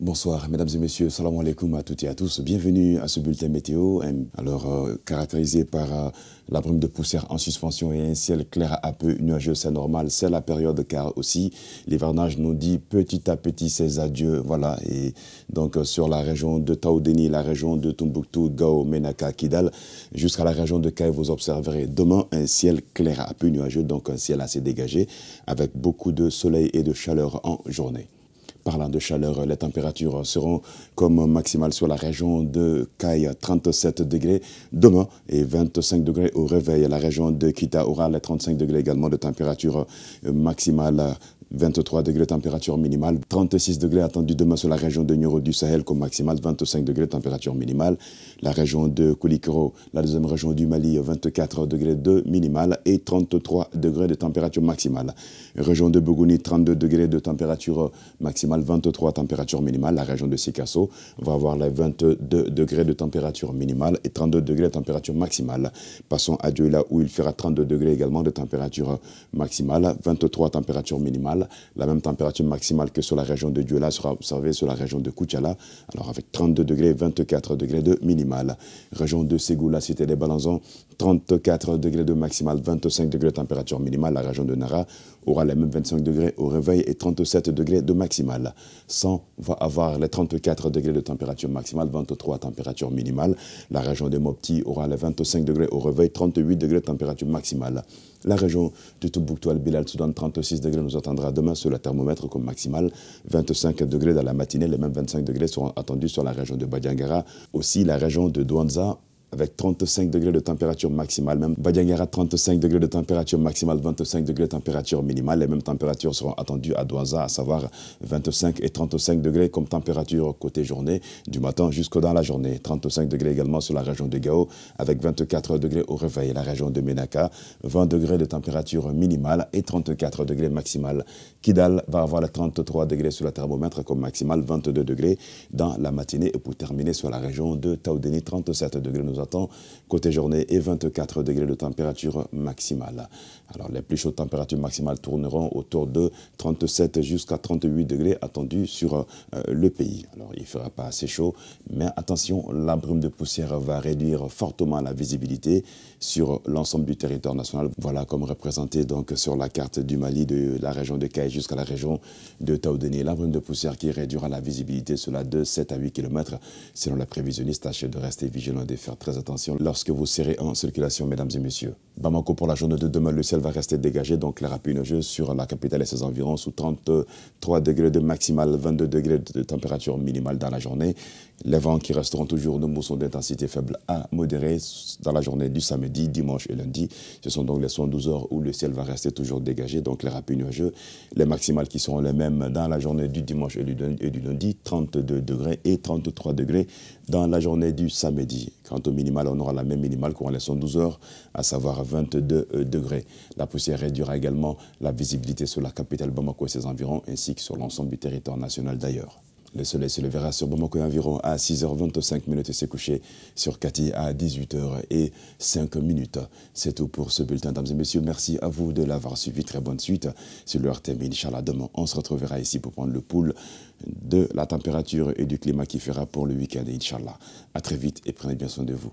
Bonsoir, mesdames et messieurs, salam alaikum à toutes et à tous. Bienvenue à ce bulletin météo, hein. alors euh, caractérisé par euh, la brume de poussière en suspension et un ciel clair à peu nuageux, c'est normal. C'est la période car aussi l'hivernage nous dit petit à petit ses adieux. Voilà, et donc euh, sur la région de Taoudeni, la région de Tombouctou, Gao, Menaka, Kidal, jusqu'à la région de Kaï, vous observerez demain un ciel clair à peu nuageux, donc un ciel assez dégagé, avec beaucoup de soleil et de chaleur en journée. Parlant de chaleur, les températures seront comme maximales sur la région de Caille, 37 degrés demain et 25 degrés au réveil. La région de Kita aura les 35 degrés également de température maximale 23 degrés température minimale, 36 degrés attendus demain sur la région de Nyoro du Sahel comme maximale, 25 degrés température minimale, la région de Koulikoro, la deuxième région du Mali, 24 degrés de minimale et 33 degrés de température maximale. Région de Bougouni, 32 degrés de température maximale, 23 température minimale. La région de Sikasso va avoir les 22 degrés de température minimale et 32 degrés de température maximale. Passons à là où il fera 32 degrés également de température maximale, 23 température minimale. La même température maximale que sur la région de Dioula sera observée sur la région de Kouchala, alors avec 32 degrés, 24 degrés de minimale. Région de Ségou, la cité des Balanzons, 34 degrés de maximale, 25 degrés de température minimale. La région de Nara, aura les mêmes 25 degrés au réveil et 37 degrés de maximale. 100 va avoir les 34 degrés de température maximale, 23 température minimale. La région de Mopti aura les 25 degrés au réveil, 38 degrés de température maximale. La région de Toubouctou, bilal Soudan, 36 degrés nous attendra demain sur le thermomètre comme maximale. 25 degrés dans la matinée, les mêmes 25 degrés seront attendus sur la région de Badiangara. Aussi la région de Douanza avec 35 degrés de température maximale, même Badiangara 35 degrés de température maximale, 25 degrés de température minimale. Les mêmes températures seront attendues à Douaza, à savoir 25 et 35 degrés comme température côté journée, du matin jusqu'au dans la journée. 35 degrés également sur la région de Gao, avec 24 degrés au réveil, la région de Menaka, 20 degrés de température minimale et 34 degrés maximale. Kidal va avoir 33 degrés sur le thermomètre comme maximale, 22 degrés dans la matinée. Et pour terminer sur la région de Taoudeni, 37 degrés. Côté journée et 24 degrés de température maximale. Alors les plus chaudes températures maximales tourneront autour de 37 jusqu'à 38 degrés attendus sur euh, le pays. Alors il ne fera pas assez chaud, mais attention, la brume de poussière va réduire fortement la visibilité sur l'ensemble du territoire national. Voilà comme représenté donc sur la carte du Mali de la région de Kaï jusqu'à la région de Taoudéni. La brume de poussière qui réduira la visibilité, cela de 7 à 8 km. Selon la prévisionniste, tâche de rester vigilant et de faire très attention lorsque vous serez en circulation, mesdames et messieurs. Bamako pour la journée de demain, le ciel va rester dégagé, donc la rapides nuages sur la capitale et ses environs sous 33 degrés de maximal, 22 degrés de température minimale dans la journée. Les vents qui resteront toujours de sont d'intensité faible à modérée dans la journée du samedi, dimanche et lundi. Ce sont donc les 112 heures où le ciel va rester toujours dégagé, donc les rapides nuageux. Les maximales qui seront les mêmes dans la journée du dimanche et du lundi, 32 degrés et 33 degrés dans la journée du samedi. Quant au on aura la même minimale courant les 112 heures, à savoir 22 euh, degrés. La poussière réduira également la visibilité sur la capitale Bamako et ses environs, ainsi que sur l'ensemble du territoire national d'ailleurs. Le soleil se levera sur Bamako environ à 6h25 minutes et se coucher sur Kati à 18h et 5 minutes. C'est tout pour ce bulletin, dames et messieurs. Merci à vous de l'avoir suivi. Très bonne suite sur le RTM. Inch'Allah, demain, on se retrouvera ici pour prendre le pouls de la température et du climat qui fera pour le week-end. Inch'Allah, à très vite et prenez bien soin de vous.